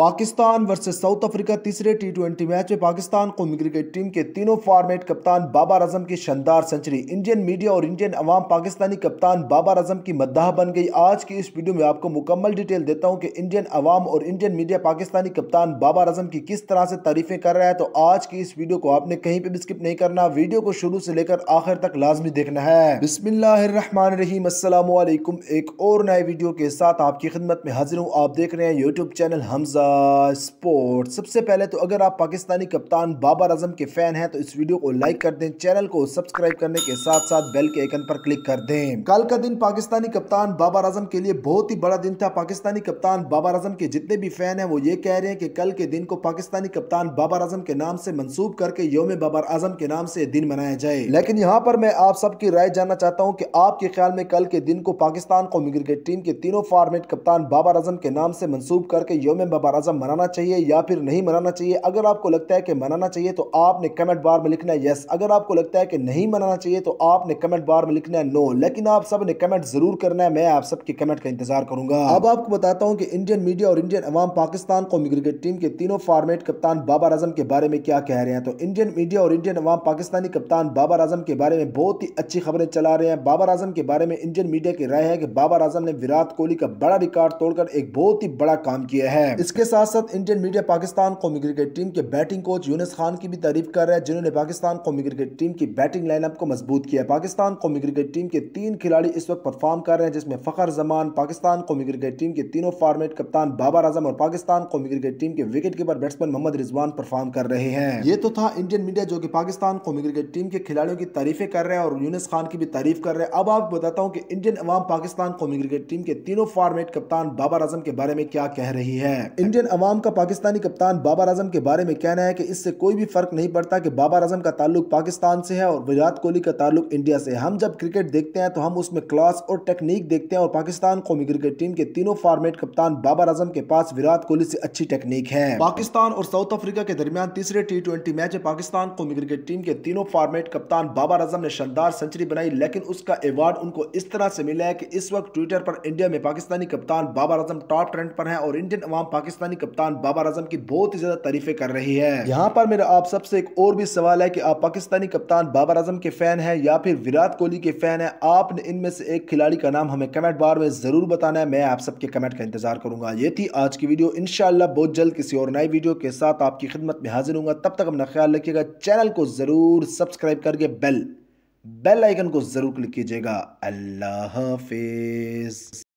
Pakistan versus South Africa तीसरे T twenty match में पाकिस्तान कौमी क्रिकेट टीम के तीनों फॉर्मेट कप्तान बाबर आजम की शानदार सेंचुरी इंडियन मीडिया और इंडियन अवाम पाकिस्तानी कप्तान बाबर आजम की मद्दाह बन गई आज की इस वीडियो में आपको मुकम्मल डिटेल देता हूं कि इंडियन अवाम और इंडियन मीडिया पाकिस्तानी कप्तान बाबर आजम की किस तरह से तारीफें कर रहा है तो आज की इस वीडियो को आपने कहीं पर भी स्किप नहीं करना वीडियो को शुरू से लेकर आखिर तक लाजमी देखना है बिस्मिल्लाम असलम एक और नए वीडियो के साथ आपकी खिदमत में हाजिर हूँ आप देख रहे हैं यूट्यूब चैनल हमजा स्पोर्ट्स सबसे पहले तो अगर आप पाकिस्तानी कप्तान बाबर आजम के फ़ैन हैं तो इस वीडियो को लाइक कर दें चैनल को सब्सक्राइब करने के साथ साथ बेल के आइकन पर क्लिक कर दें कल का दिन पाकिस्तानी कप्तान बाबर आजम के लिए बहुत ही बड़ा दिन था पाकिस्तानी कप्तान बाबर आजम के जितने भी फ़ैन हैं वो ये कह रहे हैं कि कल के दिन को पाकिस्तानी कप्तान बाबर आजम के नाम से मनसूब करके योम बाबर आजम के नाम से दिन मनाया जाए लेकिन यहाँ पर मैं आप सबकी राय जानना चाहता हूँ की आपके ख्याल में कल के दिन को पाकिस्तान कौमी क्रिकेट टीम के तीनों फॉर्मेट कप्तान बाबर आजम के नाम से मनसूब करके योम बाबर आज़म मनाना चाहिए या फिर नहीं मनाना चाहिए अगर आपको लगता है कि मनाना चाहिए तो आपने कमेंट बार में लिखना है येस अगर आपको लगता है कि नहीं मनाना चाहिए तो आपने कमेंट बार में लिखना है नो लेकिन आप सब ने कमेंट ज़रूर करना है मैं आप सबके कमेंट का इंतजार करूंगा अब आपको बताता हूँ कि इंडियन मीडिया और इंडियन अवाम पाकिस्तान कौमी क्रिकेट टीम के तीनों फॉर्मेट कप्तान बाबर आजम के बारे में क्या कह रहे हैं तो इंडियन मीडिया और इंडियन अवाम पाकिस्तानी कप्तान बाबर आजम के बारे में बहुत ही अच्छी खबरें चला रहे हैं बाबर आजम के बारे में इंडियन मीडिया की राय है कि बाबर आजम ने विराट कोहली का बड़ा रिकॉर्ड तोड़कर एक बहुत ही बड़ा काम किया है इसके इसके साथ साथ इंडियन मीडिया पाकिस्तान कौमी क्रिकेट टीम के बैटिंग कोच यूनस खान की भी तारीफ कर रहे हैं जिन्होंने पाकिस्तान कौमी क्रिकेट टीम की बैटिंग लाइनअप को मजबूत किया पाकिस्तान कौमी क्रिकेट टीम के तीन खिलाड़ी इस वक्त परफॉर्म कर रहे हैं जिसमें फ़खर जमान पाकिस्तान कौमी क्रिकेट टीम के तीनों फॉर्मेट कप्तान बाबर आजम और पाकिस्तान कौमी क्रिकेट टीम के wicket keeper batsman Mohammad Rizwan perform कर रहे हैं ये तो था इंडियन मीडिया जो कि पाकिस्तान कौमी क्रिकेट टीम के खिलाड़ियों की तारीफें कर रहे हैं और यूनिस खान की भी तारीफ कर रहे हैं अब आप बताता हूँ कि इंडियन अवाम पाकिस्तान कौमी क्रिकेट टीम के तीनों फॉर्मेट कप्तान बाबर आजम के बारे में क्या कह रही है इंडियन अवाम का पाकिस्तानी कप्तान बाबर आजम के बारे में कहना है कि इससे कोई भी फ़र्क नहीं पड़ता कि बाबर आजम का ताल्लुक पाकिस्तान से है और विराट कोहली का ताल्लुक इंडिया से है हम जब क्रिकेट देखते हैं तो हम उसमें क्लास और टेक्निक देखते हैं और पाकिस्तान कौमी क्रिकेट टीम के तीनों फॉर्मेट कप्तान बाबर आजम के पास विराट कोहली से अच्छी टेक्निक है पाकिस्तान और साउथ अफ्रीका के दरमियान तीसरे टी ट्वेंटी मैच में पाकिस्तान कौमी क्रिकेट टीम के तीनों फॉर्मेट कप्तान बाबर आजम ने शानदार सेंचुरी बनाई लेकिन उसका अवार्ड उनको इस तरह से मिला है कि इस वक्त ट्विटर पर इंडिया में पाकिस्तानी कप्तान बाबर आजम टॉप ट्रेंड पर है और इंडियन अवाम पाकिस्तान पाकिस्तानी कप्तान बाबर आजम की बहुत ही ज्यादा तारीफें कर रही है यहाँ पर मेरा आप सबसे एक और भी सवाल है कि आप पाकिस्तानी कप्तान बाबर आजम के फैन है या फिर विराट कोहली के फैन है आपने इनमें से एक खिलाड़ी का नाम हमें कमेंट बार में जरूर बताना है मैं आप सबके कमेंट का इंतजार करूंगा ये थी आज की वीडियो इनशाला बहुत जल्द किसी और नई वीडियो के साथ आपकी खिदमत में हाजिर हूँ तब तक अपना ख्याल रखिएगा चैनल को जरूर सब्सक्राइब करके बेल बेल आइकन को जरूर क्लिक कीजिएगा अल्लाह हाफिज